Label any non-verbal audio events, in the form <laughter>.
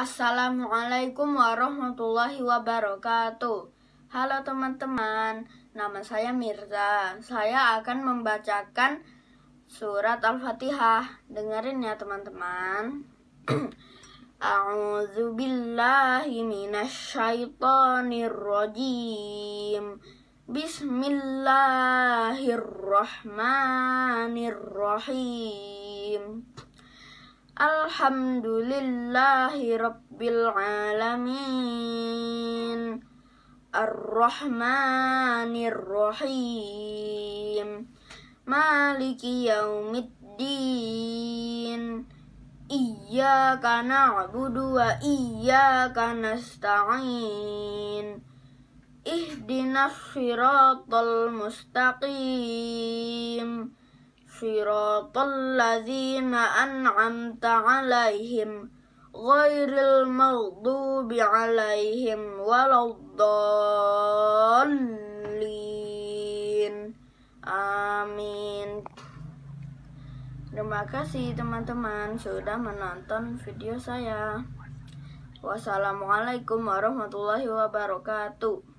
Assalamualaikum warahmatullahi wabarakatuh. Halo teman-teman, nama saya Mirza. Saya akan membacakan surat Al-Fatihah. Dengerin ya teman-teman. <clears throat> A'udzu billahi rajim. Bismillahirrahmanirrahim. Alhamdulillahi Rabbil Alamin Ar-Rahmanir Rahim Maliki Yaumiddin Iyaka na'budu wa iyaka nasta'in Ihdinas siratal mustaqim صراط الذين أنعمت عليهم غير المغضوب عليهم ولا الضالين Amin Terima kasih teman-teman sudah menonton video saya Wassalamualaikum warahmatullahi wabarakatuh